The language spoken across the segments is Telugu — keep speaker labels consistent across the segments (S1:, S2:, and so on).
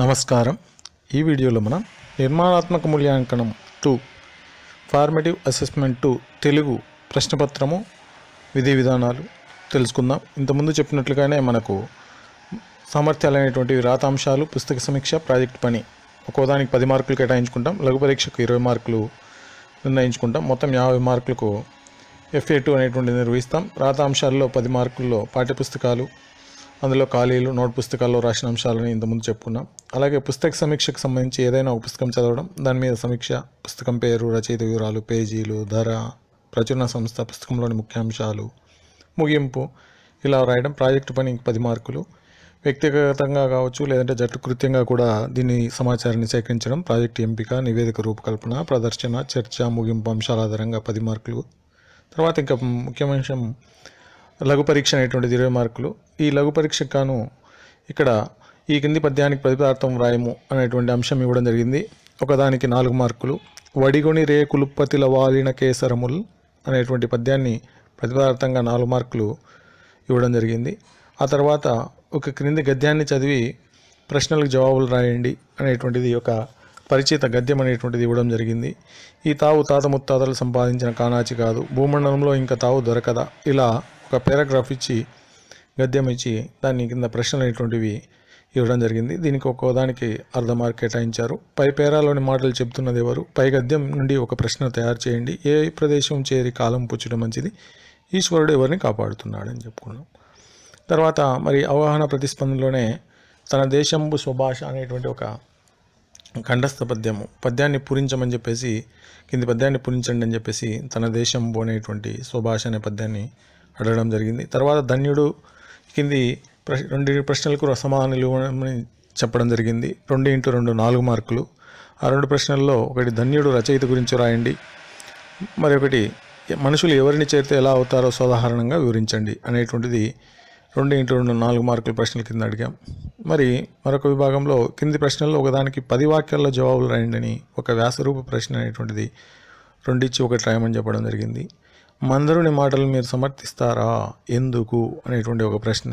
S1: నమస్కారం ఈ వీడియోలో మనం నిర్మాణాత్మక మూల్యాంకనం two formative assessment two Telugu ప్రశ్నపత్రము విధి విధానాలు తెలుసుకుందాం ఇంతకుముందు చెప్పినట్లుగానే మనకు సామర్థ్యాలైనటువంటి రాతాంశాలు పుస్తక సమీక్ష ప్రాజెక్ట్ పని ఒక్కోదానికి పది మార్కులు కేటాయించుకుంటాం లఘు పరీక్షకు ఇరవై మార్కులు నిర్ణయించుకుంటాం మొత్తం యాభై మార్కులకు ఎఫ్ఏ టూ అనేటువంటి నిర్వహిస్తాం రాతాంశాల్లో పది మార్కుల్లో పాఠ్యపుస్తకాలు అందులో ఖాళీలు నోట్ పుస్తకాల్లో రాసిన అంశాలని ఇంతకుముందు చెప్పుకున్నాం అలాగే పుస్తక సమీక్షకు సంబంధించి ఏదైనా ఒక పుస్తకం చదవడం దాని మీద సమీక్ష పుస్తకం పేరు రచయిత వివరాలు పేజీలు ధర ప్రచురణ సంస్థ పుస్తకంలోని ముఖ్యాంశాలు ముగింపు ఇలా రాయడం ప్రాజెక్టు పని పది మార్కులు వ్యక్తిగతంగా కావచ్చు లేదంటే జట్టు కృత్యంగా కూడా దీని సమాచారాన్ని సేకరించడం ప్రాజెక్ట్ ఎంపిక నివేదిక రూపకల్పన ప్రదర్శన చర్చ ముగింపు అంశాల ఆధారంగా పది మార్కులు తర్వాత ఇంకా ముఖ్యమైన లఘు పరీక్ష అనేటువంటిది ఇరవై మార్కులు ఈ లఘు పరీక్ష కాను ఇక్కడ ఈ కింది పద్యానికి ప్రతిపదార్థం వ్రాయము అనేటువంటి అంశం ఇవ్వడం జరిగింది ఒకదానికి నాలుగు మార్కులు వడిగొని రే కులుపతిల వాలిన కేసరముల్ అనేటువంటి పద్యాన్ని ప్రతిపదార్థంగా నాలుగు మార్కులు ఇవ్వడం జరిగింది ఆ తర్వాత ఒక క్రింది గద్యాన్ని చదివి ప్రశ్నలకు జవాబులు రాయండి అనేటువంటిది ఒక పరిచిత గద్యం అనేటువంటిది ఇవ్వడం జరిగింది ఈ తావు తాత ముత్తాతలు సంపాదించిన కానాచి కాదు భూమండలంలో ఇంకా తావు దొరకదా ఇలా ఒక పారాగ్రాఫ్ ఇచ్చి గద్యం ఇచ్చి దాని కింద ప్రశ్నలు అనేటువంటివి ఇవ్వడం జరిగింది దీనికి ఒక్కో దానికి అర్ధ మార్క్ కేటాయించారు పై పేరాలోని మాటలు చెబుతున్నది ఎవరు పై గద్యం నుండి ఒక ప్రశ్న తయారు చేయండి ఏ ప్రదేశం చేరి కాలం పుచ్చడం మంచిది ఈశ్వరుడు ఎవరిని కాపాడుతున్నాడని చెప్పుకున్నాం తర్వాత మరి అవగాహన ప్రతిస్పందనలోనే తన దేశంబు స్వభాష అనేటువంటి ఒక ఖండస్థ పద్యము పద్యాన్ని పూరించమని చెప్పేసి కింది పద్యాన్ని పూరించండి అని చెప్పేసి తన దేశంబు అనేటువంటి స్వభాష అనే పద్యాన్ని అడగడం జరిగింది తర్వాత ధన్యుడు కింది ప్రశ్ రెండు ప్రశ్నలకు సమాధానాలు ఇవ్వమని చెప్పడం జరిగింది రెండు ఇంటూ రెండు నాలుగు మార్కులు ఆ రెండు ప్రశ్నల్లో ఒకటి ధన్యుడు రచయిత గురించి రాయండి మరొకటి మనుషులు ఎవరిని చేరితే ఎలా అవుతారో సాధారణంగా వివరించండి అనేటువంటిది రెండు ఇంటూ రెండు నాలుగు మార్కుల ప్రశ్నల కింద అడిగాం మరి మరొక విభాగంలో కింది ప్రశ్నల్లో ఒకదానికి పది వాక్యాల్లో జవాబులు రాయండి అని ఒక వ్యాసరూప ప్రశ్న అనేటువంటిది రెండిచ్చి ఒకటి రాయమని చెప్పడం జరిగింది మందరుని మాటలు మీరు సమర్థిస్తారా ఎందుకు అనేటువంటి ఒక ప్రశ్న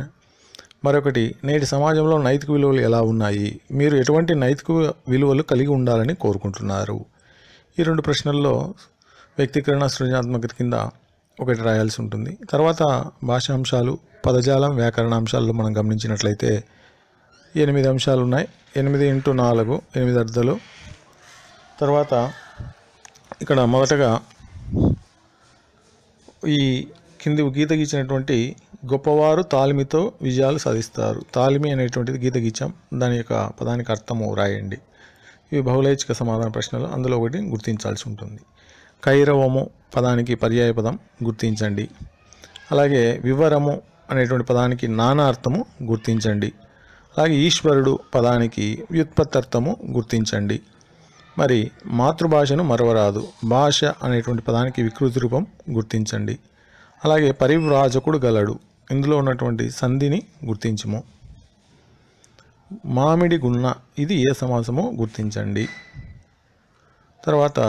S1: మరొకటి నేటి సమాజంలో నైతిక విలువలు ఎలా ఉన్నాయి మీరు ఎటువంటి నైతిక విలువలు కలిగి ఉండాలని కోరుకుంటున్నారు ఈ రెండు ప్రశ్నల్లో వ్యక్తీకరణ సృజనాత్మకత కింద ఒకటి రాయాల్సి ఉంటుంది తర్వాత భాషాంశాలు పదజాలం వ్యాకరణ అంశాల్లో మనం గమనించినట్లయితే ఎనిమిది అంశాలు ఉన్నాయి ఎనిమిది ఇంటూ నాలుగు ఎనిమిది అర్థలు తర్వాత ఇక్కడ మొదటగా ఈ కింది గీత గీచినటువంటి గొప్పవారు తాలిమితో విజయాలు సాధిస్తారు తాలిమి అనేటువంటిది గీత గీచం దాని యొక్క పదానికి అర్థము రాయండి ఇవి బహుళైచిక సమాధాన ప్రశ్నలు అందులో ఒకటి గుర్తించాల్సి ఉంటుంది కైరవము పదానికి పర్యాయ పదం గుర్తించండి అలాగే వివరము అనేటువంటి పదానికి నానా అర్థము గుర్తించండి అలాగే ఈశ్వరుడు పదానికి వ్యుత్పత్తి అర్థము గుర్తించండి మరి మాతృభాషను మరవరాదు భాష అనేటువంటి పదానికి వికృతి రూపం గుర్తించండి అలాగే పరివ్రాజకుడు గలడు ఇందులో ఉన్నటువంటి సంధిని గుర్తించము మామిడి గున్న ఇది ఏ సమాసమో గుర్తించండి తర్వాత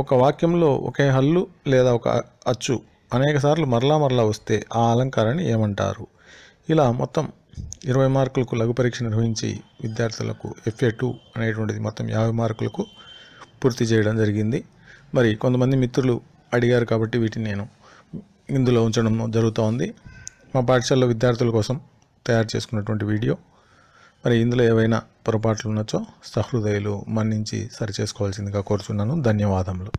S1: ఒక వాక్యంలో ఒకే హల్లు లేదా ఒక అచ్చు అనేకసార్లు మరలా మరలా వస్తే ఆ అలంకారాన్ని ఏమంటారు ఇలా మొత్తం ఇరవై మార్కులకు లఘు పరీక్ష నిర్వహించి విద్యార్థులకు ఎఫ్ఏ టూ అనేటువంటిది మొత్తం యాభై మార్కులకు పూర్తి చేయడం జరిగింది మరి కొంతమంది మిత్రులు అడిగారు కాబట్టి వీటిని నేను ఇందులో ఉంచడం జరుగుతూ ఉంది మా పాఠశాలలో విద్యార్థుల కోసం తయారు చేసుకున్నటువంటి వీడియో మరి ఇందులో ఏవైనా పొరపాట్లు ఉన్నచో సహృదయులు మన్నించి సరిచేసుకోవాల్సిందిగా కోరుచున్నాను ధన్యవాదములు